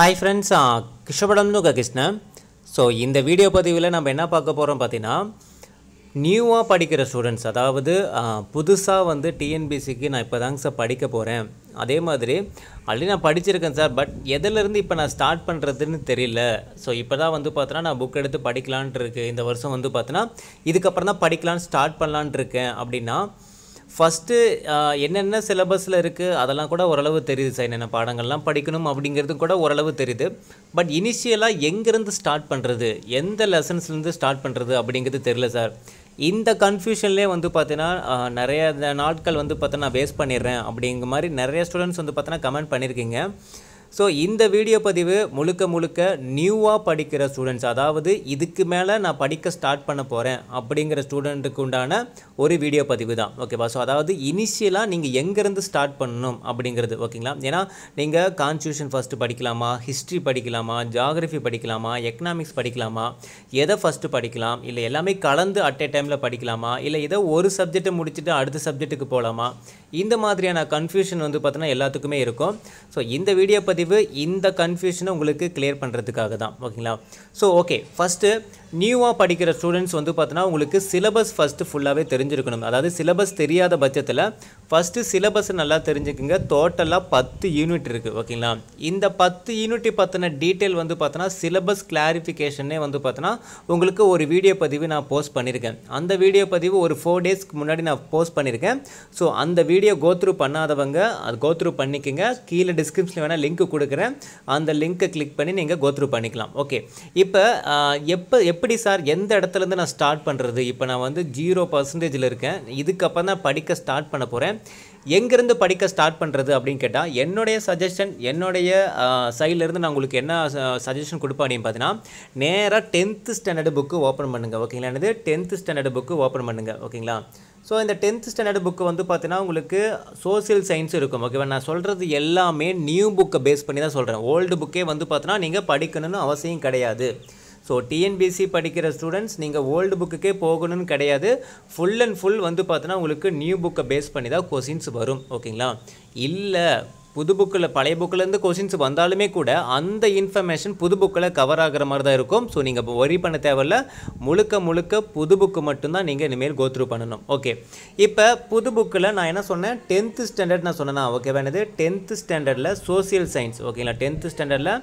hi friends கிருஷ்ணபடம்னு Krishnan so இந்த video பதிவில் நம்ம என்ன பார்க்க போகிறோம் பார்த்தீங்கன்னா நியூவாக படிக்கிற ஸ்டூடெண்ட்ஸ் அதாவது புதுசாக வந்து டிஎன்பிசிக்கு நான் இப்போ தாங்க சார் படிக்க போகிறேன் அதே மாதிரி ஆல்ரெடி நான் படிச்சிருக்கேன் சார் பட் எதிலேருந்து இப்போ நான் ஸ்டார்ட் பண்ணுறதுன்னு தெரியல ஸோ இப்போ தான் வந்து பார்த்தோன்னா நான் புக் எடுத்து படிக்கலான்ட்டு இருக்கு இந்த வருஷம் வந்து பார்த்தோன்னா இதுக்கப்புறம் தான் படிக்கலான்னு ஸ்டார்ட் பண்ணலான்ட்டு இருக்கேன் அப்படின்னா ஃபஸ்ட்டு என்னென்ன சிலபஸில் இருக்குது அதெல்லாம் கூட ஓரளவு தெரியுது சார் என்னென்ன பாடங்கள்லாம் படிக்கணும் அப்படிங்கிறது கூட ஓரளவு தெரியுது பட் இனிஷியலாக எங்கேருந்து ஸ்டார்ட் பண்ணுறது எந்த லெசன்ஸ்லேருந்து ஸ்டார்ட் பண்ணுறது அப்படிங்கிறது தெரில சார் இந்த கன்ஃபியூஷன்லேயே வந்து பார்த்தீங்கன்னா நிறைய நாட்கள் வந்து பார்த்தோன்னா நான் வேஸ்ட் பண்ணிடுறேன் அப்படிங்கிற மாதிரி நிறைய ஸ்டூடெண்ட்ஸ் வந்து பார்த்தோன்னா கமெண்ட் பண்ணியிருக்கீங்க ஸோ இந்த வீடியோ பதிவு முழுக்க முழுக்க நியூவாக படிக்கிற ஸ்டூடெண்ட்ஸ் அதாவது இதுக்கு மேலே நான் படிக்க ஸ்டார்ட் பண்ண போகிறேன் அப்படிங்கிற ஸ்டூடெண்ட்டுக்கு உண்டான ஒரு வீடியோ பதிவு தான் ஓகேவா ஸோ அதாவது இனிஷியலாக நீங்கள் எங்கேருந்து ஸ்டார்ட் பண்ணணும் அப்படிங்கிறது ஓகேங்களா ஏன்னா நீங்கள் கான்ஸ்டியூஷன் ஃபஸ்ட்டு படிக்கலாமா ஹிஸ்ட்ரி படிக்கலாமா ஜாகிரஃபி படிக்கலாமா எக்கனாமிக்ஸ் படிக்கலாமா எதை ஃபஸ்ட்டு படிக்கலாம் இல்லை எல்லாமே கலந்து அட் ஏ டைமில் படிக்கலாமா இல்லை ஏதோ ஒரு சப்ஜெக்டை முடிச்சுட்டு அடுத்த சப்ஜெக்ட்டுக்கு போகலாமா இந்த மாதிரியான கன்ஃபியூஷன் வந்து பார்த்தோன்னா எல்லாத்துக்குமே இருக்கும் ஸோ இந்த வீடியோ பதிவு இந்த கன்ஃபியூஷனை உங்களுக்கு கிளியர் பண்ணுறதுக்காக தான் ஓகேங்களா ஸோ ஓகே ஃபஸ்ட்டு நியூவாக படிக்கிற ஸ்டூடெண்ட்ஸ் வந்து பார்த்தோன்னா உங்களுக்கு சிலபஸ் ஃபஸ்ட்டு ஃபுல்லாகவே தெரிஞ்சிருக்கணும் அதாவது சிலபஸ் தெரியாத பட்சத்தில் ஃபஸ்ட்டு சிலபஸ் நல்லா தெரிஞ்சுக்கோங்க டோட்டலாக பத்து யூனிட் இருக்குது ஓகேங்களா இந்த பத்து யூனிட்டை பற்றின டீட்டெயில் வந்து பார்த்தோன்னா சிலபஸ் கிளாரிஃபிகேஷனே வந்து பார்த்தோன்னா உங்களுக்கு ஒரு வீடியோ பதிவு நான் போஸ்ட் பண்ணியிருக்கேன் அந்த வீடியோ பதிவு ஒரு ஃபோர் டேஸ்க்கு முன்னாடி நான் போஸ்ட் பண்ணியிருக்கேன் ஸோ அந்த வீடியோ கோத்ரூ பண்ணாதவங்க அது கோத்ரூ பண்ணிக்கோங்க கீழே டிஸ்கிரிப்ஷனில் வேணால் லிங்க் கொடுக்குறேன் அந்த லிங்க்கை கிளிக் பண்ணி நீங்கள் கோத்ரூ பண்ணிக்கலாம் ஓகே இப்போ எப்போ எப்படி சார் எந்த இடத்துலேருந்து நான் ஸ்டார்ட் பண்ணுறது இப்போ நான் வந்து ஜீரோ பர்சன்டேஜில் இருக்கேன் இதுக்கப்புறம் தான் படிக்க ஸ்டார்ட் பண்ண போகிறேன் எங்கேருந்து படிக்க ஸ்டார்ட் பண்ணுறது அப்படின்னு கேட்டால் என்னுடைய சஜஷன் என்னுடைய சைட்லேருந்து நான் உங்களுக்கு என்ன சஜஷன் கொடுப்பேன் அப்படின்னு பார்த்தீங்கன்னா நேராக டென்த்து ஸ்டாண்டர்டு புக்கு ஓப்பன் பண்ணுங்கள் ஓகேங்களா என்னது டென்த்து ஸ்டாண்டர்டு புக்கு ஓப்பன் பண்ணுங்கள் ஓகேங்களா ஸோ இந்த டென்த் ஸ்டாண்டர்ட் புக்கு வந்து பார்த்தீங்கன்னா உங்களுக்கு சோசியல் சயின்ஸ் இருக்கும் ஓகேவா நான் சொல்கிறது எல்லாமே நியூ புக்கை பேஸ் பண்ணி தான் சொல்கிறேன் ஓல்டு புக்கே வந்து பார்த்தீங்கன்னா நீங்கள் படிக்கணும்னு அவசியம் கிடையாது ஸோ டிஎன்பிசி படிக்கிற ஸ்டூடெண்ட்ஸ் நீங்கள் ஓல்டு புக்குக்கே போகணும்னு கிடையாது ஃபுல் அண்ட் ஃபுல் வந்து பார்த்தோன்னா உங்களுக்கு நியூ புக்கை பேஸ் பண்ணி தான் கொஷின்ஸ் வரும் ஓகேங்களா இல்லை புது புக்கில் பழைய புக்கிலேருந்து கொஷின்ஸ் வந்தாலுமே கூட அந்த இன்ஃபர்மேஷன் புது புக்கில் கவர் ஆகிற மாதிரி தான் இருக்கும் ஸோ நீங்கள் இப்போ ஒரி பண்ண தேவையில்ல முழுக்க முழுக்க புது புக்கு மட்டும்தான் நீங்கள் இனிமேல் கோத்ரூ பண்ணணும் ஓகே இப்போ புது புக்கில் நான் என்ன சொன்னேன் டென்த்து ஸ்டாண்டர்ட் நான் சொன்னேன்னா ஓகே என்னது டென்த்து ஸ்டாண்டர்டில் சோசியல் சயின்ஸ் ஓகேங்களா டென்த்து ஸ்டாண்டர்டில்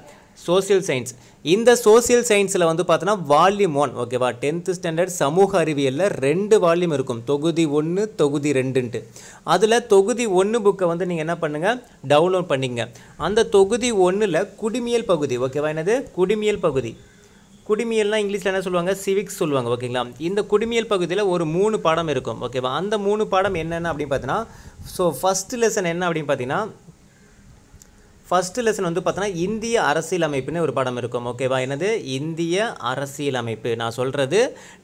சோசியல் சயின்ஸ் இந்த சோசியல் சயின்ஸில் வந்து பார்த்தோன்னா வால்யூம் ஒன் ஓகேவா டென்த்து ஸ்டாண்டர்ட் சமூக அறிவியலில் ரெண்டு வால்யூம் இருக்கும் தொகுதி ஒன்று தொகுதி ரெண்டுன்ட்டு அதில் தொகுதி ஒன்று புக்கை வந்து நீங்கள் என்ன பண்ணுங்கள் டவுன்லோட் பண்ணிங்க அந்த தொகுதி ஒன்றில் குடிமியல் பகுதி ஓகேவா என்னது குடிமியல் பகுதி குடிமியல்னால் இங்கிலீஷில் என்ன சொல்லுவாங்க சிவிக்ஸ் சொல்லுவாங்க ஓகேங்களா இந்த குடிமியல் பகுதியில் ஒரு மூணு பாடம் இருக்கும் ஓகேவா அந்த மூணு பாடம் என்னென்ன அப்படின்னு பார்த்தீங்கன்னா ஸோ ஃபஸ்ட்டு லெசன் என்ன அப்படின்னு பார்த்தீங்கன்னா ஃபஸ்ட்டு லெசன் வந்து பார்த்தோன்னா இந்திய அரசியலமைப்புன்னு ஒரு படம் இருக்கும் ஓகேவா என்னது இந்திய அரசியலமைப்பு நான் சொல்கிறது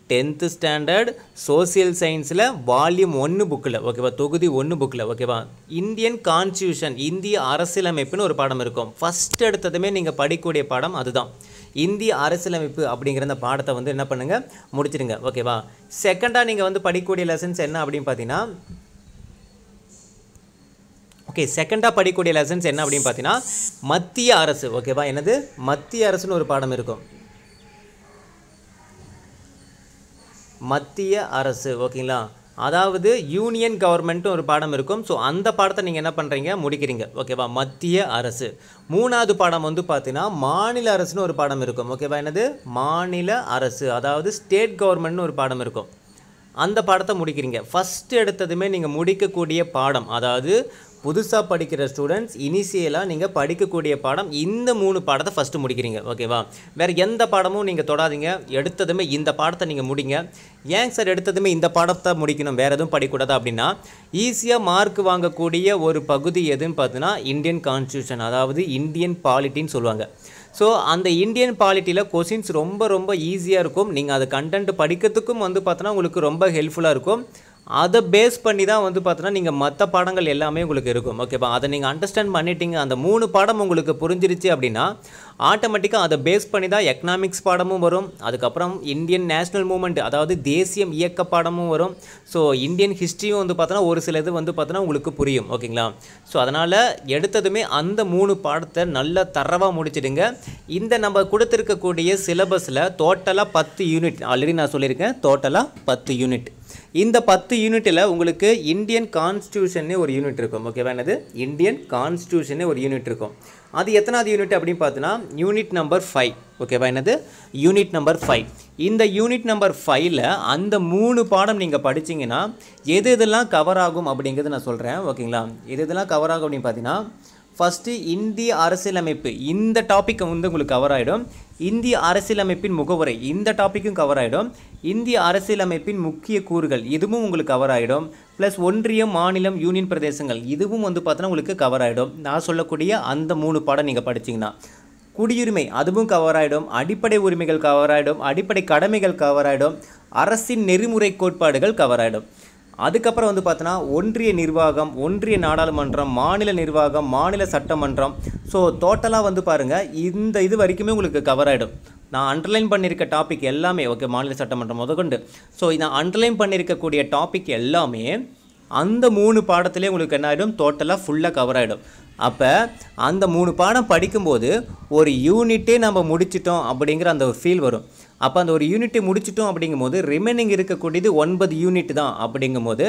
டென்த்து ஸ்டாண்டர்ட் சோசியல் சயின்ஸில் வால்யூம் ஒன்று புக்கில் ஓகேவா தொகுதி ஒன்று புக்கில் ஓகேவா இந்தியன் கான்ஸ்டியூஷன் இந்திய அரசியலமைப்புன்னு ஒரு படம் இருக்கும் ஃபஸ்ட் எடுத்ததுமே நீங்கள் படிக்கக்கூடிய பாடம் அதுதான் இந்திய அரசியலமைப்பு அப்படிங்கிற அந்த பாடத்தை வந்து என்ன பண்ணுங்கள் முடிச்சிடுங்க ஓகேவா செகண்டாக நீங்கள் வந்து படிக்கக்கூடிய லெசன்ஸ் என்ன அப்படின்னு பார்த்தீங்கன்னா ஓகே செகண்டாக படிக்கக்கூடிய லெசன்ஸ் என்ன அப்படின்னு பார்த்தீங்கன்னா மத்திய அரசு ஓகேவா எனது மத்திய அரசுன்னு ஒரு பாடம் இருக்கும் மத்திய அரசு ஓகேங்களா அதாவது யூனியன் கவர்மெண்ட்டும் ஒரு பாடம் இருக்கும் ஸோ அந்த பாடத்தை நீங்கள் என்ன பண்ணுறீங்க முடிக்கிறீங்க ஓகேவா மத்திய அரசு மூணாவது பாடம் வந்து பார்த்தீங்கன்னா மாநில அரசுன்னு ஒரு பாடம் இருக்கும் ஓகேவா என்னது மாநில அரசு அதாவது ஸ்டேட் கவர்மெண்ட்னு ஒரு பாடம் இருக்கும் அந்த பாடத்தை முடிக்கிறீங்க ஃபஸ்ட்டு எடுத்ததுமே நீங்கள் முடிக்கக்கூடிய பாடம் அதாவது புதுசாக படிக்கிற ஸ்டூடெண்ட்ஸ் இனிஷியலாக நீங்கள் படிக்கக்கூடிய பாடம் இந்த மூணு பாடத்தை ஃபஸ்ட்டு முடிக்கிறீங்க ஓகேவா வேறு எந்த பாடமும் நீங்கள் தொடாதீங்க எடுத்ததுமே இந்த பாடத்தை நீங்கள் முடிங்க ஏங்க சார் எடுத்ததுமே இந்த பாடத்தை முடிக்கணும் வேறு எதுவும் படிக்கக்கூடாது அப்படின்னா ஈஸியாக மார்க் வாங்கக்கூடிய ஒரு பகுதி எதுன்னு பார்த்தீங்கன்னா இந்தியன் கான்ஸ்டியூஷன் அதாவது இந்தியன் பாலிட்டின்னு சொல்லுவாங்க ஸோ அந்த இந்தியன் பாலிட்டியில் கொஷின்ஸ் ரொம்ப ரொம்ப ஈஸியாக இருக்கும் நீங்கள் அதை கண்டென்ட் படிக்கிறதுக்கும் வந்து பார்த்தோன்னா உங்களுக்கு ரொம்ப ஹெல்ப்ஃபுல்லாக இருக்கும் அதை பேஸ் பண்ணி தான் வந்து பார்த்தோன்னா நீங்கள் மற்ற பாடங்கள் எல்லாமே உங்களுக்கு இருக்கும் ஓகேப்பா அதை நீங்கள் அண்டர்ஸ்டாண்ட் பண்ணிட்டீங்க அந்த மூணு பாடம் உங்களுக்கு புரிஞ்சிருச்சு அப்படின்னா ஆட்டோமேட்டிக்காக அதை பேஸ் பண்ணி தான் எக்கனாமிக்ஸ் பாடமும் வரும் அதுக்கப்புறம் இந்தியன் நேஷ்னல் மூமெண்ட் அதாவது தேசியம் இயக்க பாடமும் வரும் ஸோ இந்தியன் ஹிஸ்ட்ரியும் வந்து பார்த்தோன்னா ஒரு சில இது வந்து பார்த்தோன்னா உங்களுக்கு புரியும் ஓகேங்களா ஸோ அதனால் எடுத்ததுமே அந்த மூணு பாடத்தை நல்லா தரவாக முடிச்சிடுங்க இந்த நம்ம கொடுத்துருக்கக்கூடிய சிலபஸில் டோட்டலாக பத்து யூனிட் ஆல்ரெடி நான் சொல்லியிருக்கேன் டோட்டலாக பத்து யூனிட் இந்த பத்து யூனிட்டில் உங்களுக்கு இந்தியன் கான்ஸ்டியூஷன்னே ஒரு யூனிட் இருக்கும் ஓகேவா என்னது இந்தியன் கான்ஸ்டியூஷன் ஒரு யூனிட் இருக்கும் அது எத்தனாவது யூனிட் அப்படின்னு பார்த்தோன்னா யூனிட் நம்பர் ஃபைவ் ஓகேவா என்னது யூனிட் நம்பர் ஃபைவ் இந்த யூனிட் நம்பர் ஃபைவ்ல அந்த மூணு பாடம் நீங்கள் படிச்சிங்கன்னா எது எதெல்லாம் கவர் ஆகும் அப்படிங்கிறது நான் சொல்கிறேன் ஓகேங்களா எது எதெல்லாம் கவர் ஆகும் அப்படின்னு பார்த்தீங்கன்னா ஃபஸ்ட்டு இந்திய அரசியலமைப்பு இந்த டாப்பிக்கை வந்து உங்களுக்கு கவர் ஆகிடும் இந்திய அரசியலமைப்பின் முகவுரை இந்த டாப்பிக்கும் கவர் ஆகிடும் இந்திய அரசியலமைப்பின் முக்கிய கூறுகள் இதுவும் உங்களுக்கு கவர் ஆகிடும் ப்ளஸ் ஒன்றியம் மாநிலம் யூனியன் பிரதேசங்கள் இதுவும் வந்து பார்த்தோன்னா உங்களுக்கு கவர் ஆகிடும் நான் சொல்லக்கூடிய அந்த மூணு பாடம் நீங்கள் படிச்சிங்கன்னா குடியுரிமை அதுவும் கவர் ஆகிடும் அடிப்படை உரிமைகள் கவர் ஆகிடும் அடிப்படை கடமைகள் கவர் ஆகிடும் அரசின் நெறிமுறை கோட்பாடுகள் கவர் ஆகிடும் அதுக்கப்புறம் வந்து பார்த்தோன்னா ஒன்றிய நிர்வாகம் ஒன்றிய நாடாளுமன்றம் மாநில நிர்வாகம் மாநில சட்டமன்றம் ஸோ டோட்டலாக வந்து பாருங்கள் இந்த இது வரைக்குமே உங்களுக்கு கவர் ஆகிடும் நான் அண்டர்லைன் பண்ணியிருக்க டாபிக் எல்லாமே ஓகே மாநில சட்டமன்றம் முதற்கொண்டு ஸோ நான் அண்டர்லைன் பண்ணியிருக்கக்கூடிய டாபிக் எல்லாமே அந்த மூணு பாடத்திலே உங்களுக்கு என்ன ஆகிடும் டோட்டலாக ஃபுல்லாக கவர் ஆகிடும் அப்போ அந்த மூணு பாடம் படிக்கும்போது ஒரு யூனிட்டே நம்ம முடிச்சிட்டோம் அப்படிங்கிற அந்த ஒரு ஃபீல் வரும் அப்போ அந்த ஒரு யூனிட்டு முடிச்சிட்டோம் அப்படிங்கும் போது ரிமைனிங் இருக்கக்கூடியது ஒன்பது யூனிட் தான் அப்படிங்கும் போது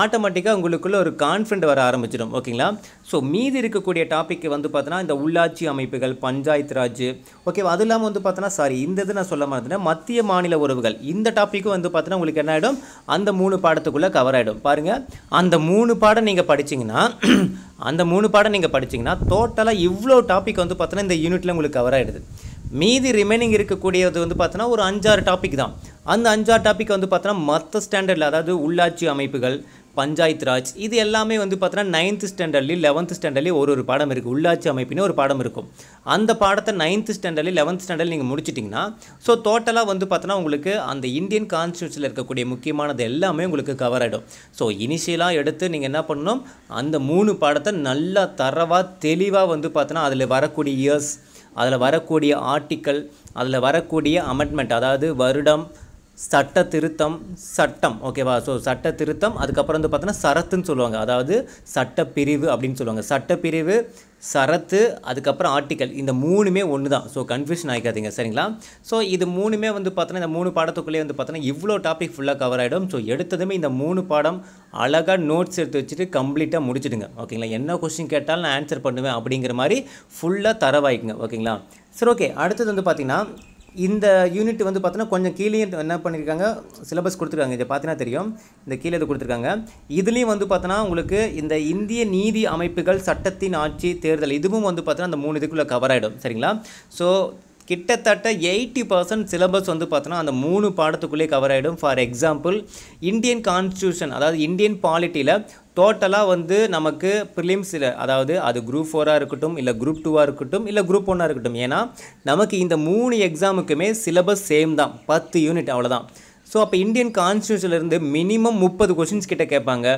ஆட்டோமேட்டிக்காக உங்களுக்குள்ளே ஒரு கான்ஃபிடண்ட் வர ஆரம்பிச்சிடும் ஓகேங்களா ஸோ மீதி இருக்கக்கூடிய டாபிக் வந்து பார்த்தோன்னா இந்த உள்ளாட்சி அமைப்புகள் பஞ்சாயத்து ராஜ் ஓகேவா அது இல்லாமல் வந்து பார்த்தோன்னா சாரி இந்த இது நான் சொல்ல மாட்டேன் மத்திய மாநில உறவுகள் இந்த டாப்பிக்கும் வந்து பார்த்தோன்னா உங்களுக்கு என்ன ஆகிடும் அந்த மூணு பாடத்துக்குள்ளே கவர் ஆகிடும் பாருங்கள் அந்த மூணு பாடம் நீங்கள் படிச்சிங்கன்னா அந்த மூணு பாடம் நீங்கள் படிச்சிங்கன்னா டோட்டலாக இவ்வளோ டாபிக் வந்து பார்த்தோன்னா இந்த யூனிட்டில் உங்களுக்கு கவர் ஆகிடுது மீதி ரிமைனிங் இருக்கக்கூடியது வந்து பார்த்தோன்னா ஒரு அஞ்சாறு டாபிக் தான் அந்த அஞ்சாறு டாபிக் வந்து பார்த்தோன்னா மற்ற ஸ்டாண்டர்டில் அதாவது உள்ளாட்சி அமைப்புகள் பஞ்சாயத்து ராஜ் இது எல்லாமே வந்து பார்த்தோன்னா நைன்த் ஸ்டாண்டர்ட்லேயும் லெவன்த் ஸ்டாண்டர்ட்லேயும் ஒரு ஒரு பாடம் இருக்குது உள்ளாட்சி அமைப்பினு ஒரு பாடம் இருக்கும் அந்த பாடத்தை நைன்த் ஸ்டாண்டர்ட்லேயும் லெவன்த் ஸ்டாண்டர்ட் நீங்கள் முடிச்சிட்டிங்கன்னா ஸோ டோட்டலாக வந்து பார்த்தோன்னா உங்களுக்கு அந்த இந்தியன் கான்ஸ்டியூஷனில் இருக்கக்கூடிய முக்கியமானது எல்லாமே உங்களுக்கு கவர் ஆகிடும் ஸோ இனிஷியலாக எடுத்து நீங்கள் என்ன பண்ணணும் அந்த மூணு பாடத்தை நல்லா தரவாக தெளிவாக வந்து பார்த்தோன்னா அதில் வரக்கூடிய இயர்ஸ் அதில் வரக்கூடிய ஆர்டிக்கல் அதில் வரக்கூடிய அமெண்ட்மெண்ட் அதாவது வருடம் சட்ட திருத்தம் சட்டம் ஓகேவா ஸோ சட்ட திருத்தம் அதுக்கப்புறம் வந்து பார்த்தோன்னா சரத்துன்னு சொல்லுவாங்க அதாவது சட்டப்பிரிவு அப்படின்னு சொல்லுவாங்க சட்டப்பிரிவு சரத்து அதுக்கப்புறம் ஆர்டிக்கல் இந்த மூணுமே ஒன்று தான் ஸோ கன்ஃபியூஷன் ஆகிக்காதீங்க சரிங்களா ஸோ இது மூணுமே வந்து பார்த்தோன்னா இந்த மூணு பாடத்துக்குள்ளேயே வந்து பார்த்தோன்னா இவ்வளோ டாபிக் ஃபுல்லாக கவர் ஆகிடும் ஸோ எடுத்ததுமே இந்த மூணு பாடம் அழகாக நோட்ஸ் எடுத்து வச்சுட்டு கம்ப்ளீட்டாக முடிச்சுடுங்க ஓகேங்களா என்ன கொஸ்டின் கேட்டாலும் நான் ஆன்சர் பண்ணுவேன் அப்படிங்கிற மாதிரி ஃபுல்லாக தரவாய்க்குங்க ஓகேங்களா சரி ஓகே அடுத்தது வந்து பார்த்திங்கன்னா இந்த யூனிட் வந்து பார்த்தோன்னா கொஞ்சம் கீழே என்ன பண்ணியிருக்காங்க சிலபஸ் கொடுத்துருக்காங்க இதை பார்த்தீங்கன்னா தெரியும் இந்த கீழே இது கொடுத்துருக்காங்க இதுலேயும் வந்து பார்த்தோன்னா உங்களுக்கு இந்த இந்திய நீதி அமைப்புகள் சட்டத்தின் ஆட்சி தேர்தல் இதுவும் வந்து பார்த்தோன்னா அந்த மூணு இதுக்குள்ளே கவர் ஆகிடும் சரிங்களா ஸோ கிட்டத்தட்ட எயிட்டி பர்சன்ட் சிலபஸ் வந்து பார்த்தோன்னா அந்த மூணு பாடத்துக்குள்ளே கவர் ஆகிடும் ஃபார் எக்ஸாம்பிள் இந்தியன் கான்ஸ்டியூஷன் அதாவது இந்தியன் பாலிட்டியில் டோட்டலாக வந்து நமக்கு ப்ரிலிம்ஸில் அதாவது அது குரூப் ஃபோராக இருக்கட்டும் இல்லை குரூப் டூவாக இருக்கட்டும் இல்லை குரூப் ஒன்னாக இருக்கட்டும் ஏன்னா நமக்கு இந்த மூணு எக்ஸாமுக்குமே சிலபஸ் சேம் தான் பத்து யூனிட் அவ்வளோதான் ஸோ அப்போ இந்தியன் கான்ஸ்டியூஷன்லேருந்து மினிமம் முப்பது கொஷின்ஸ் கிட்ட கேட்பாங்க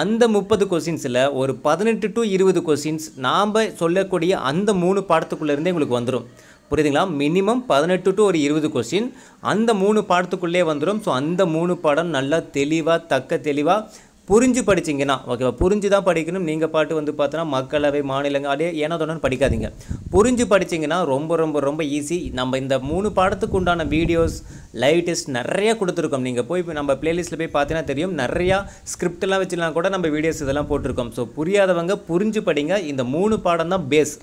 அந்த முப்பது கொஷின்ஸில் ஒரு பதினெட்டு டு இருபது கொஷின்ஸ் நாம் சொல்லக்கூடிய அந்த மூணு பாடத்துக்குள்ளேருந்தே உங்களுக்கு வந்துடும் புரியுதுங்களா மினிமம் பதினெட்டு டு ஒரு இருபது கொஸ்டின் அந்த மூணு பாடத்துக்குள்ளே வந்துடும் ஸோ அந்த மூணு பாடம் நல்லா தெளிவாக தக்க தெளிவாக புரிஞ்சு படிச்சிங்கன்னா ஓகேவா புரிஞ்சு தான் படிக்கணும் நீங்கள் பாட்டு வந்து பார்த்தோன்னா மக்களவை மாநிலங்கள் அதே ஏன்னா படிக்காதீங்க புரிஞ்சு படிச்சிங்கன்னா ரொம்ப ரொம்ப ரொம்ப ஈஸி நம்ம இந்த மூணு பாடத்துக்கு உண்டான வீடியோஸ் லைவ் டெஸ்ட் நிறைய கொடுத்துருக்கோம் நீங்கள் போய் நம்ம பிளேலிஸ்ட்டில் போய் பார்த்தீங்கன்னா தெரியும் நிறையா ஸ்கிரிப்டெல்லாம் வச்சுலாம் கூட நம்ம வீடியோஸ் இதெல்லாம் போட்டிருக்கோம் ஸோ புரியாதவங்க புரிஞ்சு படிங்க இந்த மூணு பாடம் தான் பேஸ்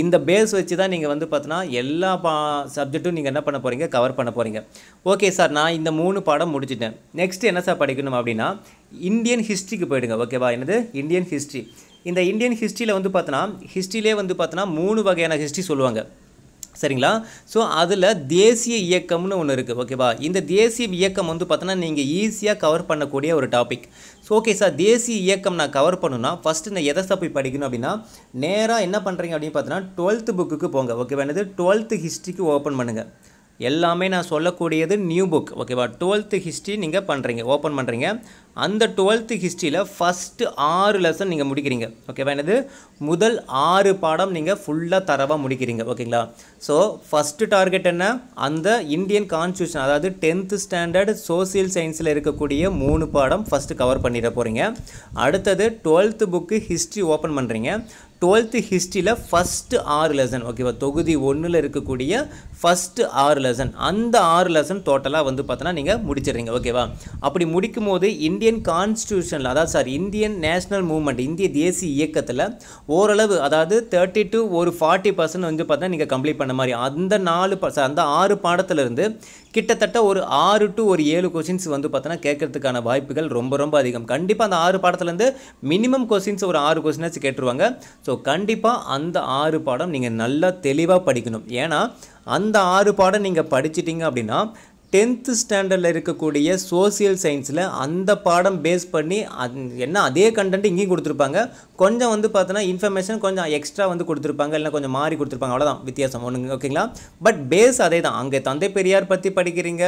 இந்த பேஸ் வச்சு தான் நீங்கள் வந்து பார்த்தோன்னா எல்லா பா சப்ஜெக்ட்டும் நீங்கள் என்ன பண்ண போகிறீங்க கவர் பண்ண போகிறீங்க ஓகே சார் நான் இந்த மூணு பாடம் முடிச்சிட்டேன் நெக்ஸ்ட் என்ன சார் படிக்கணும் அப்படின்னா இந்தியன் ஹிஸ்ட்ரிக்கு போயிடுங்க ஓகேவா என்னது இந்தியன் ஹிஸ்ட்ரி இந்த இந்தியன் ஹிஸ்ட்ரியில் வந்து பார்த்தோன்னா ஹிஸ்ட்ரியிலே வந்து பார்த்தோன்னா மூணு வகையான ஹிஸ்ட்ரி சொல்லுவாங்க சரிங்களா ஸோ அதில் தேசிய இயக்கம்னு ஒன்று இருக்குது ஓகேவா இந்த தேசிய இயக்கம் வந்து பார்த்தோன்னா நீங்கள் ஈஸியாக கவர் பண்ணக்கூடிய ஒரு டாபிக் ஸோ ஓகே சார் தேசிய இயக்கம் நான் கவர் பண்ணுன்னா ஃபஸ்ட்டு நான் எதை சார் போய் படிக்கணும் அப்படின்னா நேராக என்ன பண்ணுறீங்க அப்படின்னு பார்த்தோன்னா டுவெல்த்து புக்குக்கு போங்க ஓகேவா என்னது டுவெல்த்து ஹிஸ்ட்ரிக்கு ஓப்பன் பண்ணுங்கள் எல்லாமே நான் சொல்லக்கூடியது நியூ புக் ஓகேவா டுவெல்த்து ஹிஸ்ட்ரி நீங்கள் பண்ணுறீங்க ஓப்பன் பண்ணுறீங்க அந்த டுவெல்த்து ஹிஸ்ட்ரியில் ஃபஸ்ட்டு ஆறு லெசன் நீங்கள் முடிக்கிறீங்க ஓகேவா என்னது முதல் ஆறு பாடம் நீங்கள் ஃபுல்லாக தரவாக முடிக்கிறீங்க ஓகேங்களா ஸோ ஃபஸ்ட்டு டார்கெட் என்ன அந்த இந்தியன் கான்ஸ்டியூஷன் அதாவது டென்த்து ஸ்டாண்டர்ட் சோசியல் சயின்ஸில் இருக்கக்கூடிய மூணு பாடம் ஃபஸ்ட்டு கவர் பண்ணிட போகிறீங்க அடுத்தது டுவெல்த்து புக்கு ஹிஸ்ட்ரி ஓப்பன் பண்ணுறீங்க டுவெல்த்து ஹிஸ்ட்ரியில் ஃபஸ்ட்டு ஆறு லெசன் ஓகேவா தொகுதி ஒன்றில் இருக்கக்கூடிய ஃபஸ்ட்டு ஆறு லெசன் அந்த ஆறு லெசன் டோட்டலாக வந்து பார்த்தோன்னா நீங்கள் முடிச்சிடுறீங்க ஓகேவா அப்படி முடிக்கும் போது இந்தியன் கான்ஸ்டியூஷனில் அதாவது சார் இந்தியன் நேஷனல் மூவ்மெண்ட் இந்திய தேசிய இயக்கத்தில் ஓரளவு அதாவது தேர்ட்டி டு ஒரு ஃபார்ட்டி பர்சன்ட் வந்து பார்த்தா நீங்கள் கம்ப்ளீட் பண்ண மாதிரி அந்த நாலு அந்த ஆறு பாடத்திலிருந்து கிட்டத்தட்ட ஒரு ஆறு டு ஒரு ஏழு கொஷின்ஸ் வந்து பார்த்தோன்னா கேட்கறதுக்கான வாய்ப்புகள் ரொம்ப ரொம்ப அதிகம் கண்டிப்பாக அந்த ஆறு பாடத்துலேருந்து மினிமம் கொஸ்டின்ஸ் ஒரு ஆறு கொஸ்டினாச்சு கேட்டுருவாங்க ஸோ கண்டிப்பாக அந்த ஆறு பாடம் நீங்கள் நல்லா தெளிவாக படிக்கணும் ஏன்னா அந்த ஆறு பாடம் நீங்கள் படிச்சிட்டிங்க அப்படின்னா டென்த்து ஸ்டாண்டர்டில் இருக்கக்கூடிய சோசியல் சயின்ஸில் அந்த பாடம் பேஸ் பண்ணி அந் என்ன அதே கண்டென்ட் இங்கேயும் கொடுத்துருப்பாங்க கொஞ்சம் வந்து பார்த்தோன்னா இன்ஃபர்மேஷன் கொஞ்சம் எக்ஸ்ட்ரா வந்து கொடுத்துருப்பாங்க இல்லை கொஞ்சம் மாறி கொடுத்துருப்பாங்க அவ்வளோதான் வித்தியாசம் ஒன்று ஓகேங்களா பட் பேஸ் அதே தான் அங்கே தந்தை பெரியார் பற்றி படிக்கிறீங்க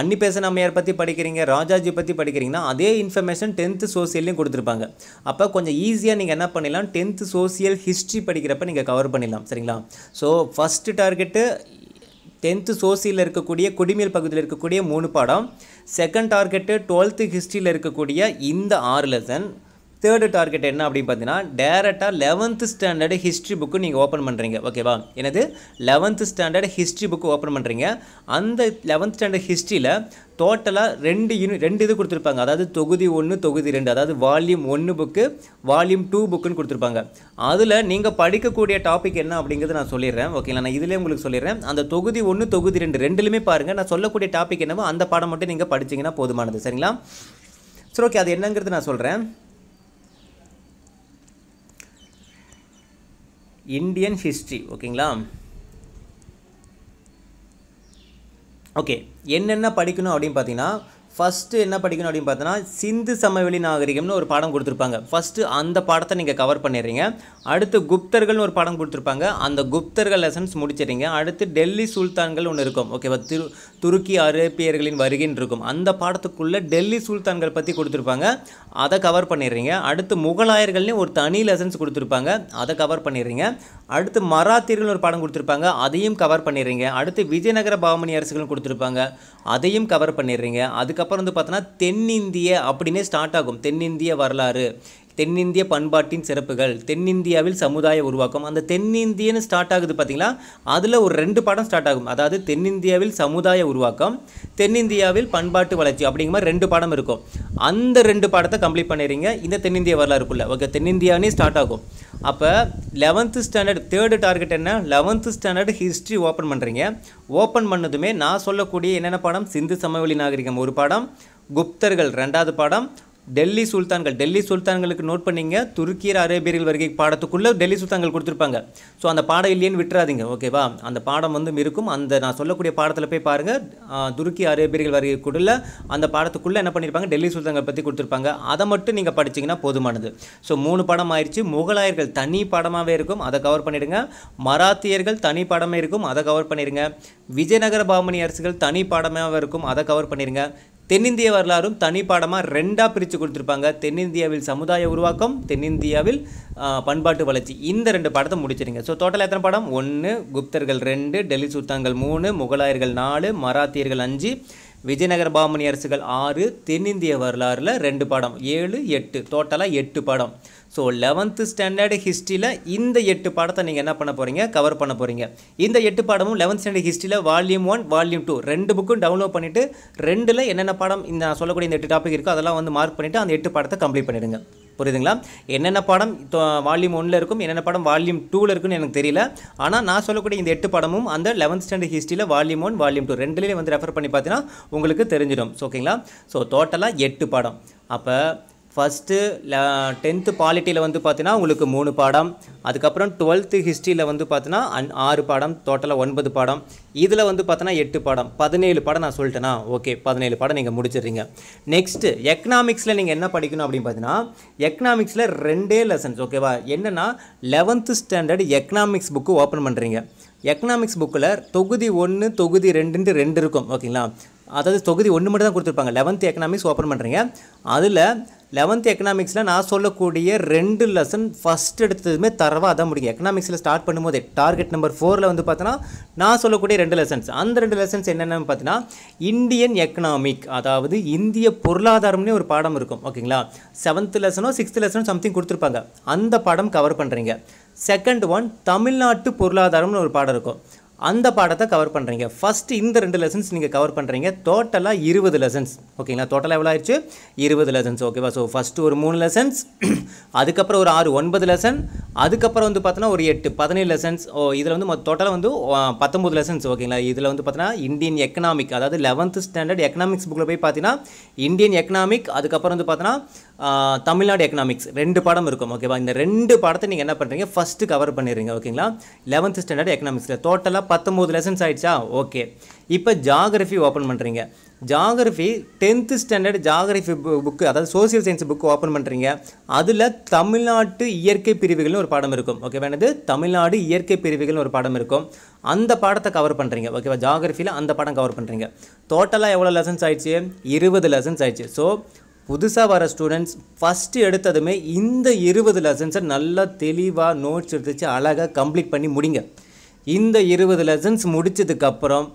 அன்னி பேசன் அம்மையார் பற்றி படிக்கிறீங்க ராஜாஜி பற்றி படிக்கிறீங்கன்னா அதே இன்ஃபர்மேஷன் டென்த்து சோசியல்லையும் கொடுத்துருப்பாங்க அப்போ கொஞ்சம் ஈஸியாக நீங்கள் என்ன பண்ணிடலாம் டென்த்து சோசியல் ஹிஸ்ட்ரி படிக்கிறப்ப நீங்கள் கவர் பண்ணிடலாம் சரிங்களா ஸோ ஃபஸ்ட்டு டார்கெட்டு டென்த்து சோசியில் இருக்கக்கூடிய குடிமியல் பகுதியில் இருக்கக்கூடிய மூணு பாடம் செகண்ட் டார்கெட்டு டுவெல்த்து ஹிஸ்ட்ரியில் இருக்கக்கூடிய இந்த ஆறு லெசன் தேர்டு டார்கெட் என்ன அப்படின்னு பார்த்தீங்கன்னா டேரெக்டாக லெவன்த் ஸ்டாண்டர்டு ஹிஸ்ட்ரி புக்கு நீங்கள் ஓப்பன் பண்ணுறீங்க ஓகேவா எனது eleventh standard history book open பண்ணுறீங்க அந்த லெவன்த் ஸ்டாண்டர்ட் ஹிஸ்ட்ரியில் டோட்டலாக ரெண்டு யூனி ரெண்டு இது கொடுத்துருப்பாங்க அதாவது தொகுதி ஒன்று தொகுதி ரெண்டு அதாவது வால்யூம் ஒன்று புக்கு வால்யூம் டூ புக்குன்னு கொடுத்துருப்பாங்க அதில் நீங்கள் படிக்கக்கூடிய டாபிக் என்ன அப்படிங்கிறது நான் சொல்லிடுறேன் ஓகேங்களா நான் இதிலே உங்களுக்கு சொல்லிடுறேன் அந்த தொகுதி ஒன்று தொகுதி ரெண்டு ரெண்டுலையுமே பாருங்கள் நான் சொல்லக்கூடிய டாபிக் என்னவோ அந்த பாடம் மட்டும் நீங்கள் படிச்சிங்கன்னா போதுமானது சரிங்களா சரி ஓகே அது என்னங்கிறது நான் சொல்கிறேன் இந்தியன் ஹிஸ்ட்ரி ஓகேங்களா ஓகே என்னென்ன படிக்கணும் அப்படின்னு பார்த்தீங்கன்னா ஃபஸ்ட்டு என்ன படிக்கணும் அப்படின்னு பார்த்தோன்னா சிந்து சமவெளி நாகரிகம்னு ஒரு பாடம் கொடுத்துருப்பாங்க ஃபஸ்ட்டு அந்த பாடத்தை நீங்கள் கவர் பண்ணிடுறீங்க அடுத்து குப்தர்கள்னு ஒரு பாடம் கொடுத்துருப்பாங்க அந்த குப்தர்கள் லெசன்ஸ் முடிச்சிடுறீங்க அடுத்து டெல்லி சுல்தான்கள் ஒன்று இருக்கும் ஓகேவா திரு துருக்கி அரேபியர்களின் வருகின்னு இருக்கும் அந்த பாடத்துக்குள்ளே டெல்லி சுல்தான்கள் பற்றி கொடுத்துருப்பாங்க அதை கவர் பண்ணிடுறீங்க அடுத்து முகலாயர்கள்னு ஒரு தனி லெசன்ஸ் கொடுத்துருப்பாங்க அதை கவர் பண்ணிடுறீங்க அடுத்து மராத்தியர்கள் ஒரு படம் கொடுத்துருப்பாங்க அதையும் கவர் பண்ணிடுறீங்க அடுத்து விஜயநகர பாவமணி அரசுகளும் கொடுத்துருப்பாங்க அதையும் கவர் பண்ணிடுறீங்க அதுக்கப்புறம் வந்து பார்த்தோன்னா தென்னிந்திய அப்படின்னே ஸ்டார்ட் ஆகும் தென்னிந்திய வரலாறு தென்னிந்திய பண்பாட்டின் சிறப்புகள் தென்னிந்தியாவில் சமுதாய உருவாக்கம் அந்த தென்னிந்தியன்னு ஸ்டார்ட் ஆகுது பார்த்தீங்களா அதில் ஒரு ரெண்டு பாடம் ஸ்டார்ட் ஆகும் அதாவது தென்னிந்தியாவில் சமுதாய உருவாக்கம் தென்னிந்தியாவில் பண்பாட்டு வளர்ச்சி அப்படிங்கிற மாதிரி ரெண்டு பாடம் இருக்கும் அந்த ரெண்டு பாடத்தை கம்ப்ளீட் பண்ணிடுறீங்க இந்த தென்னிந்திய வரலாறுக்குள்ளே ஓகே தென்னிந்தியானே ஸ்டார்ட் ஆகும் அப்போ லெவன்த்து ஸ்டாண்டர்ட் தேர்டு டார்கெட் என்ன லெவன்த்து ஸ்டாண்டர்டு ஹிஸ்ட்ரி ஓப்பன் பண்ணுறீங்க ஓப்பன் பண்ணதுமே நான் சொல்லக்கூடிய என்னென்ன பாடம் சிந்து சமவெளி நாகரிகம் ஒரு பாடம் குப்தர்கள் ரெண்டாவது பாடம் டெல்லி சுல்தான்கள் டெல்லி சுல்தான்களுக்கு நோட் பண்ணிங்க துருக்கியர் அரேபியர்கள் வருகை பாடத்துக்குள்ளே டெல்லி சுல்தான்கள் கொடுத்துருப்பாங்க ஸோ அந்த பாடம் இல்லையேன்னு விட்டுறாதீங்க ஓகேவா அந்த பாடம் வந்து இருக்கும் அந்த நான் சொல்லக்கூடிய பாடத்தில் போய் பாருங்கள் துருக்கி அரேபியர்கள் வருகை கூட அந்த பாடத்துக்குள்ளே என்ன பண்ணியிருப்பாங்க டெல்லி சுல்தான்கள் பற்றி கொடுத்துருப்பாங்க அதை மட்டும் நீங்கள் படிச்சிங்கன்னா போதுமானது ஸோ மூணு படம் ஆயிடுச்சு முகலாயர்கள் தனி படமாகவே இருக்கும் அதை கவர் பண்ணிடுங்க மராத்தியர்கள் தனி படமே இருக்கும் அதை கவர் பண்ணிடுங்க விஜயநகர பாமணி அரசுகள் தனி படமாகவே இருக்கும் அதை கவர் பண்ணிடுங்க தென்னிந்திய வரலாறும் தனி பாடமாக ரெண்டாக பிரித்து கொடுத்துருப்பாங்க தென்னிந்தியாவில் சமுதாய உருவாக்கம் தென்னிந்தியாவில் பண்பாட்டு வளர்ச்சி இந்த ரெண்டு படத்தை முடிச்சிருங்க ஸோ டோட்டல் எத்தனை பாடம் ஒன்று குப்தர்கள் ரெண்டு டெல்லி சுல்தான்கள் மூணு முகலாயர்கள் நாலு மராத்தியர்கள் அஞ்சு விஜயநகர பாமணி அரசுகள் ஆறு தென்னிந்திய வரலாறில் ரெண்டு பாடம் ஏழு எட்டு டோட்டலாக எட்டு பாடம் ஸோ லெவன்த்து ஸ்டாண்டர்டு ஹிஸ்ட்ரியில் இந்த எட்டு பாடத்தை நீங்கள் என்ன பண்ண போகிறீங்க கவர் பண்ண போகிறீங்க இந்த எட்டு பாடமும் லெவன்த் ஸ்டாண்டர்ட் ஹிஸ்ட்ரியில் வால்யூம் ஒன் வால்யூம் டூ ரெண்டு புக்கும் டவுன்லோட் பண்ணிவிட்டு ரெண்டில் என்னென்ன பாடம் இந்த சொல்லக்கூடிய இந்த எட்டு டாபிக் இருக்கோ அதெல்லாம் வந்து மார்க் பண்ணிவிட்டு அந்த எட்டு பாடத்தை கம்ப்ளீட் பண்ணிவிடுங்க புரியுதுங்களா என்னென்ன பாடம் வால்யூம் ஒன்ல இருக்கும் என்னென்ன பாடம் வால்யூம் டூவில் இருக்குன்னு எனக்கு தெரியல ஆனால் நான் சொல்லக்கூடிய இந்த எட்டு படமும் அந்த லெவன்த் ஸ்டாண்டர்ட் ஹிஸ்ட்ரியில் வால்யூம் ஒன் வால்யூம் டூ ரெண்டுலேயே வந்து ரெஃபர் பண்ணி பார்த்தீங்கன்னா உங்களுக்கு தெரிஞ்சிடும் ஓகேங்களா ஸோ டோட்டலாக எட்டு பாடம் அப்போ ஃபஸ்ட்டு டென்த்து பாலிட்டியில் வந்து பார்த்தீங்கன்னா உங்களுக்கு மூணு பாடம் அதுக்கப்புறம் டுவெல்த்து ஹிஸ்ட்ரியில் வந்து பார்த்தீங்கன்னா அன் ஆறு பாடம் டோட்டலாக ஒன்பது பாடம் இதில் வந்து பார்த்தோன்னா எட்டு பாடம் பதினேழு பாடம் நான் சொல்லிட்டேன்னா ஓகே பதினேழு பாடம் நீங்கள் முடிச்சிடுறீங்க நெக்ஸ்ட்டு எக்கனாமிக்ஸில் நீங்கள் என்ன படிக்கணும் அப்படின்னு பார்த்தீங்கன்னா எக்கனாமிக்ஸில் ரெண்டே லெசன்ஸ் ஓகேவா என்னென்னா eleventh standard economics book open பண்ணுறீங்க எக்கனாமிக்ஸ் புக்கில் தொகுதி ஒன்று தொகுதி ரெண்டுன்ட்டு ரெண்டு இருக்கும் ஓகேங்களா அதாவது தொகுதி ஒன்று மட்டும் தான் கொடுத்துருப்பாங்க லெவன்த்து எக்கனாமிக்ஸ் ஓப்பன் பண்ணுறீங்க அதில் லெவன்த் எக்கனாமிக்ஸில் நான் சொல்லக்கூடிய ரெண்டு லெசன் ஃபஸ்ட் எடுத்ததுமே தரவாக தான் முடியும் எக்கனாமிக்ஸில் ஸ்டார்ட் பண்ணும்போது டார்கெட் நம்பர் ஃபோரில் வந்து பார்த்தோன்னா நான் சொல்லக்கூடிய ரெண்டு லெசன்ஸ் அந்த ரெண்டு லெசன்ஸ் என்னென்னு பார்த்தீங்கன்னா இந்தியன் எக்கனாமிக் அதாவது இந்திய பொருளாதாரம்னே ஒரு பாடம் இருக்கும் ஓகேங்களா செவன்த் லெசனோ சிக்ஸ்த் லெசனோ சம்திங் கொடுத்துருப்பாங்க அந்த பாடம் கவர் பண்ணுறீங்க செகண்ட் ஒன் தமிழ்நாட்டு பொருளாதாரம்னு ஒரு பாடம் இருக்கும் அந்த பாடத்தை கவர் பண்ணுறீங்க ஃபஸ்ட்டு இந்த ரெண்டு லெசன்ஸ் நீங்கள் கவர் பண்ணுறீங்க டோட்டலாக இருபது லெசன்ஸ் ஓகேங்களா டோட்டலாக எவ்வளோ ஆயிடுச்சு இருபது லெசன்ஸ் ஓகேவா ஸோ ஃபஸ்ட்டு ஒரு மூணு லெசன்ஸ் அதுக்கப்புறம் ஒரு ஆறு ஒன்பது லெசன் அதுக்கப்புறம் வந்து பார்த்தோன்னா ஒரு எட்டு பதினேழு லெசன்ஸ் ஓ இதில் வந்து டோட்டலாக வந்து பத்தொம்பது லெசன்ஸ் ஓகேங்களா இதில் வந்து பார்த்தீங்கன்னா இந்தியன் எக்கனாமிக் அதாவது லெவன்த்து ஸ்டாண்டர்ட் எக்கனாமிக்ஸ் புக்கில் போய் பார்த்தீங்கன்னா இந்தியன் எக்கனாமிக் அதுக்கப்புறம் வந்து பார்த்தீங்கன்னா தமிழ்நாடு எக்கனாமிக்ஸ் ரெண்டு படம் இருக்கும் ஓகேவா இந்த ரெண்டு படத்தை நீங்கள் என்ன பண்ணுறீங்க ஃபஸ்ட்டு கவர் பண்ணிடுறீங்க ஓகேங்களா லெவன்த் ஸ்டாண்டர்ட் எக்கனாமிக்ஸில் டோட்டலாக பத்தொம்போது லெசன்ஸ் ஆகிடுச்சா ஓகே இப்போ ஜாகிரஃபி ஓப்பன் பண்ணுறீங்க geography tenth standard geography book அதாவது சோசியல் சயின்ஸ் புக்கு ஓப்பன் பண்ணுறீங்க அதில் தமிழ்நாட்டு இயற்கை பிரிவுகள்னு ஒரு பாடம் இருக்கும் ஓகேவா எனது தமிழ்நாடு இயற்கை பிரிவுகள்னு ஒரு பாடம் இருக்கும் அந்த பாடத்தை கவர் பண்ணுறீங்க ஓகேவா ஜாகிரஃபியில் அந்த பாடம் கவர் பண்ணுறீங்க டோட்டலாக எவ்வளோ லெசன்ஸ் ஆயிடுச்சு இருபது லெசன்ஸ் ஆயிடுச்சு ஸோ புதுசாக வர ஸ்டூடெண்ட்ஸ் ஃபஸ்ட்டு எடுத்ததுமே இந்த இருபது லெசன்ஸை நல்லா தெளிவாக நோட்ஸ் எடுத்துச்சு அழகாக கம்ப்ளீட் பண்ணி முடிங்க இந்த இருபது லெசன்ஸ் முடித்ததுக்கப்புறம்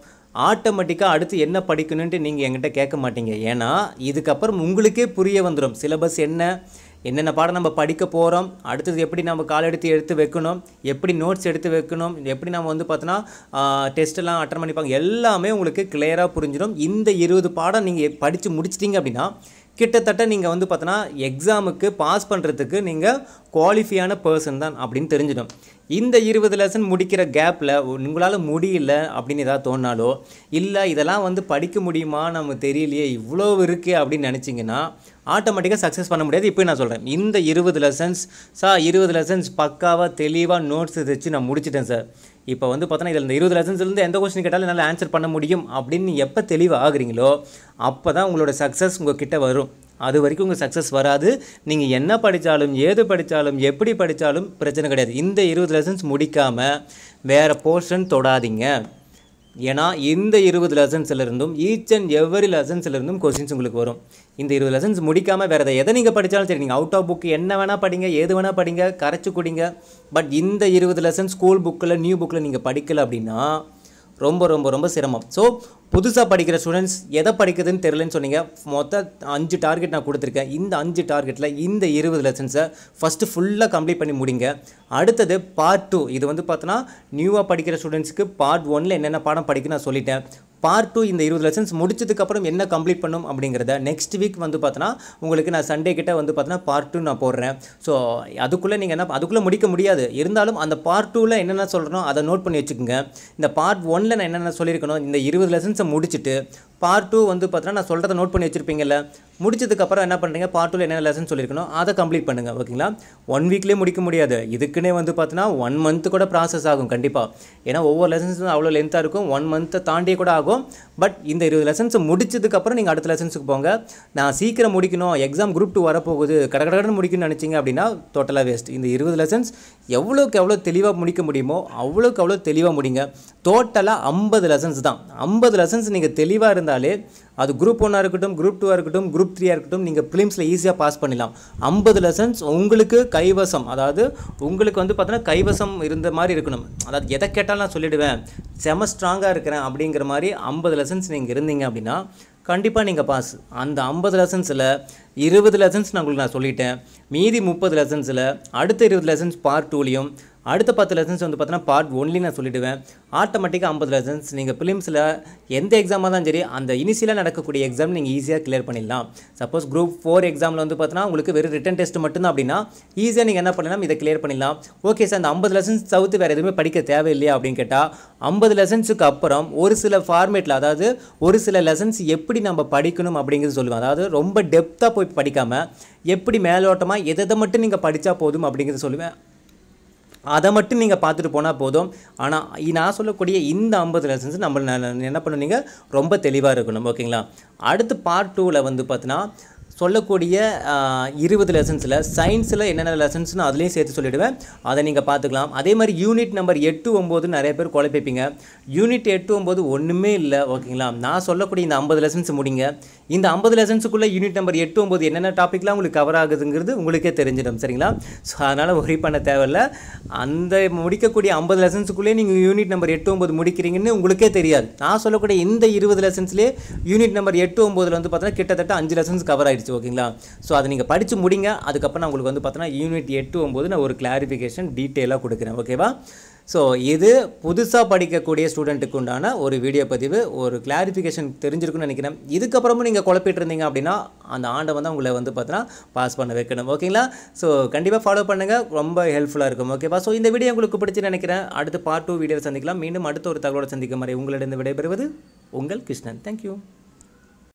ஆட்டோமேட்டிக்காக அடுத்து என்ன படிக்கணுன்ட்டு நீங்கள் எங்கிட்ட கேட்க மாட்டீங்க ஏன்னா இதுக்கப்புறம் உங்களுக்கே புரிய வந்துடும் சிலபஸ் என்ன என்னென்ன பாடம் நம்ம படிக்க போகிறோம் அடுத்தது எப்படி நம்ம கால் எடுத்து எடுத்து வைக்கணும் எப்படி நோட்ஸ் எடுத்து வைக்கணும் எப்படி நம்ம வந்து பார்த்தோன்னா டெஸ்ட்டெல்லாம் அட்டன் பண்ணிப்பாங்க எல்லாமே உங்களுக்கு கிளியராக புரிஞ்சிடும் இந்த இருபது பாடம் நீங்கள் படித்து முடிச்சிட்டிங்க அப்படின்னா கிட்டத்தட்ட நீங்கள் வந்து பார்த்தோன்னா எக்ஸாமுக்கு பாஸ் பண்ணுறதுக்கு நீங்கள் குவாலிஃபையான பர்சன் தான் அப்படின்னு தெரிஞ்சிடும் இந்த இருபது லெசன் முடிக்கிற கேப்பில் உங்களால் முடியல அப்படின்னு எதாவது தோணாலோ இல்லை இதெல்லாம் வந்து படிக்க முடியுமா நம்ம தெரியலையே இவ்வளோ இருக்குது அப்படின்னு நினச்சிங்கன்னா ஆட்டோமேட்டிக்காக சக்ஸஸ் பண்ண முடியாது இப்போ நான் சொல்கிறேன் இந்த இருபது லெசன்ஸ் சார் இருபது லெசன்ஸ் பக்காவாக தெளிவாக நோட்ஸ் வச்சு நான் முடிச்சிட்டேன் சார் இப்போ வந்து பார்த்தோன்னா இதில் இந்த இருபது லெசன்ஸ்லேருந்து எந்த கொஸ்டின் கேட்டாலும் என்னால் ஆன்சர் பண்ண முடியும் அப்படின்னு எப்போ தெளிவாக ஆகுறீங்களோ அப்போ தான் உங்களோட சக்ஸஸ் உங்கள் கிட்டே வரும் அது வரைக்கும் உங்கள் சக்ஸஸ் வராது நீங்கள் என்ன படித்தாலும் ஏது படித்தாலும் எப்படி படித்தாலும் பிரச்சனை கிடையாது இந்த இருபது லெசன்ஸ் முடிக்காமல் வேறு போர்ஷன் தொடாதீங்க ஏன்னா இந்த இருபது இருந்தும் ஈச் அண்ட் எவ்வரி இருந்தும் கொஸ்டின்ஸ் உங்களுக்கு வரும் இந்த இருபது லெசன்ஸ் முடிக்காமல் வேறு எதை எதை நீங்கள் படித்தாலும் சரி நீங்கள் அவுட் ஆஃப் புக் என்ன வேணால் படிங்க எது வேணால் படிங்க கரைச்சி குடிங்க பட் இந்த இருபது லெசன்ஸ் ஸ்கூல் புக்கில் நியூ புக்கில் நீங்கள் படிக்கலை அப்படின்னா ரொம்ப ரொம்ப ரொம்ப சிரமம் ஸோ புதுசாக படிக்கிற ஸ்டூடெண்ட்ஸ் எதை படிக்கிறதுன்னு தெரிலன்னு சொன்னீங்க மொத்த அஞ்சு டார்கெட் நான் கொடுத்துருக்கேன் இந்த அஞ்சு டார்கெட்டில் இந்த இருபது லெசன்ஸை ஃபஸ்ட்டு ஃபுல்லாக கம்ப்ளீட் பண்ணி முடிங்க அடுத்தது பார்ட் டூ இது வந்து பார்த்தோன்னா நியூவாக படிக்கிற ஸ்டூடெண்ட்ஸுக்கு பார்ட் ஒனில் என்னென்ன பாடம் படிக்க நான் சொல்லிட்டேன் பார்ட் டூ இந்த இருபது லெசன்ஸ் முடிச்சதுக்கப்புறம் என்ன கம்ப்ளீட் பண்ணும் அப்படிங்கிறத நெக்ஸ்ட் வீக் வந்து பார்த்தோன்னா உங்களுக்கு நான் சண்டே கிட்ட வந்து பார்த்தோன்னா பார்ட் டூ நான் போடுறேன் ஸோ அதுக்குள்ளே நீங்கள் என்ன அதுக்குள்ளே முடிக்க முடியாது இருந்தாலும் அந்த பார்ட் டூவில் என்னென்ன சொல்கிறனோ அதை நோட் பண்ணி வச்சுக்கோங்க இந்த பார்ட் ஒனில் நான் என்னென்ன சொல்லியிருக்கணும் இந்த இருபது லெசன்ஸை முடிச்சுட்டு பார்ட் டூ வந்து பார்த்தீங்கன்னா நான் சொல்கிறத நோட் பண்ணி வச்சிருப்பீங்கல்ல முடிச்சதுக்கப்புறம் என்ன பண்ணுறீங்க பார்ட் டூவில் என்னென்ன லெசன் சொல்லியிருக்கணும் அதை கம்ப்ளீட் பண்ணுங்கள் ஓகேங்களா ஒன் வீக்லேயே முடிக்க முடியாது இதுக்குன்னே வந்து பார்த்தீங்கன்னா ஒன் மந்த்து கூட ப்ராசஸ் ஆகும் கண்டிப்பாக ஏன்னா ஒவ்வொரு லெசன்ஸும் அவ்வளோ லென்த்தாக இருக்கும் ஒன் மந்த்தை தாண்டியே கூட ஆகும் பட் இந்த இருபது லெசன்ஸை முடிச்சதுக்கப்புறம் நீங்கள் அடுத்த லெசன்ஸுக்கு போங்க நான் சீக்கிரம் முடிக்கணும் எக்ஸாம் குரூப் டூ வரப்போகுது கடன் முடிக்கணும்னு நினச்சிங்க அப்படின்னா டோட்டலாக வேஸ்ட் இந்த இருபது லெசன்ஸ் எவ்வளோக்கு எவ்வளோ தெளிவாக முடிக்க முடியுமோ அவ்வளோக்கு அவ்வளோ தெளிவாக முடிங்க டோட்டலாக ஐம்பது லெசன்ஸ் தான் ஐம்பது லெசன்ஸ் நீங்கள் தெளிவாக இருந்தால் இருந்தாலே அது குரூப் ஒன்னாக இருக்கட்டும் குரூப் டூவாக இருக்கட்டும் குரூப் த்ரீயாக இருக்கட்டும் நீங்கள் ஃபிலிம்ஸில் ஈஸியாக பாஸ் பண்ணிடலாம் ஐம்பது லெசன்ஸ் உங்களுக்கு கைவசம் அதாவது உங்களுக்கு வந்து பார்த்தோன்னா கைவசம் இருந்த மாதிரி இருக்கணும் அதாவது எதை கேட்டாலும் நான் சொல்லிவிடுவேன் செம ஸ்ட்ராங்காக இருக்கிறேன் அப்படிங்கிற மாதிரி ஐம்பது லெசன்ஸ் நீங்கள் இருந்தீங்க அப்படின்னா கண்டிப்பாக நீங்கள் பாஸ் அந்த ஐம்பது லெசன்ஸில் இருபது லெசன்ஸ் நான் உங்களுக்கு நான் சொல்லிட்டேன் மீதி முப்பது லெசன்ஸில் அடுத்த இருபது லெசன்ஸ் பார்ட் டூலையும் அடுத்த பத்து லெசன்ஸ் வந்து பார்த்தீங்கன்னா பார்ட் ஒன்லி நான் சொல்லிவிடுவேன் ஆட்டோமேட்டிக்காக ஐம்பது லெசன்ஸ் நீங்கள் ஃபிலிம்ஸில் எந்த எக்ஸாமாக தான் சரி அந்த இனிஷியலாக நடக்கக்கூடிய எக்ஸாம் நீங்கள் ஈஸியாக கிளியர் பண்ணிடலாம் சப்போஸ் குரூப் ஃபோர் எக்ஸாமில் வந்து பார்த்தீங்கன்னா உங்களுக்கு வெறும் ரிட்டன் டெஸ்ட் மட்டும்தான் அப்படின்னா ஈஸியாக நீங்கள் என்ன பண்ணலாம் இதை கிளியர் பண்ணிடலாம் ஓகே சார் அந்த ஐம்பது லெசன்ஸ் தவிர்த்து வேறு எதுவுமே படிக்க தேவையில்லையா அப்படின்னு கேட்டால் ஐம்பது லெசன்ஸுக்கு அப்புறம் ஒரு சில ஃபார்மேட்டில் அதாவது ஒரு சில லெசன்ஸ் எப்படி நம்ம படிக்கணும் அப்படிங்கிறது சொல்லுவேன் அதாவது ரொம்ப டெப்த்தாக போய் படிக்காமல் எப்படி மேலோட்டமாக எதை மட்டும் நீங்கள் படித்தா போதும் அப்படிங்கிறத சொல்லுவேன் அதை மட்டும் நீங்கள் பார்த்துட்டு போனால் போதும் ஆனால் நான் சொல்லக்கூடிய இந்த ஐம்பது லெசன்ஸ் நம்ம என்ன பண்ணுவீங்க ரொம்ப தெளிவாக இருக்கணும் ஓகேங்களா அடுத்து பார்ட் டூவில் வந்து பார்த்தீங்கன்னா சொல்லக்கூடிய இருபது லெசன்ஸில் சயின்ஸில் என்னென்ன லெசன்ஸ்னு அதுலேயும் சேர்த்து சொல்லிவிடுவேன் அதை நீங்கள் பார்த்துக்கலாம் அதே மாதிரி யூனிட் நம்பர் எட்டு ஒம்பது நிறைய பேர் குழப்பிப்பீங்க யூனிட் எட்டு ஒம்பது ஒன்றுமே இல்லை ஓகேங்களா நான் சொல்லக்கூடிய இந்த ஐம்பது லெசன்ஸ் முடிங்க இந்த ஐம்பது லெசன்ஸுக்குள்ளே யூனிட் நம்பர் எட்டு ஒம்பது என்னென்ன டாப்பிக்லாம் உங்களுக்கு கவர் ஆகுதுங்கிறது உங்களுக்கே தெரிஞ்சிடும் சரிங்களா ஸோ அதனால் ஒரி பண்ண தேவையில்லை அந்த முடிக்கக்கூடிய ஐம்பது லெசன்ஸுக்குள்ளே நீங்கள் யூனிட் நம்பர் எட்டு ஒம்பது முடிக்கிறீங்கன்னு உங்களுக்கே தெரியாது நான் சொல்லக்கூடிய இந்த இருபது லெசன்ஸ்லேயே யூனிட் நம்பர் எட்டு ஒம்பதில் வந்து பார்த்தீங்கன்னா கிட்டத்தட்ட அஞ்சு லெசன்ஸ் கவர் ஆகிடுச்சு ஆச்சு ஓகேங்களா ஸோ அதை நீங்கள் படித்து முடிங்க அதுக்கப்புறம் நான் உங்களுக்கு வந்து பார்த்தோன்னா யூனிட் எட்டு ஒம்போது நான் ஒரு கிளாரிஃபிகேஷன் டீட்டெயிலாக கொடுக்குறேன் ஓகேவா ஸோ இது புதுசாக படிக்கக்கூடிய ஸ்டூடெண்ட்டுக்கு உண்டான ஒரு வீடியோ பதிவு ஒரு கிளாரிஃபிகேஷன் தெரிஞ்சிருக்குன்னு நினைக்கிறேன் இதுக்கப்புறமும் நீங்கள் குழப்பிட்டு இருந்தீங்க அப்படின்னா அந்த ஆண்டை வந்து உங்களை வந்து பார்த்தீங்கன்னா பாஸ் பண்ண வைக்கணும் ஓகேங்களா ஸோ கண்டிப்பாக ஃபாலோ பண்ணுங்கள் ரொம்ப ஹெல்ப்ஃபுல்லாக இருக்கும் ஓகேவா ஸோ இந்த வீடியோ உங்களுக்கு பிடிச்சி நினைக்கிறேன் அடுத்து பார்ட் டூ வீடியோவை சந்திக்கலாம் மீண்டும் அடுத்த ஒரு தகவலோட சந்திக்கும் மாதிரி உங்களிடம் விடைபெறுவது உங்கள் கிருஷ்ணன் தேங்க்யூ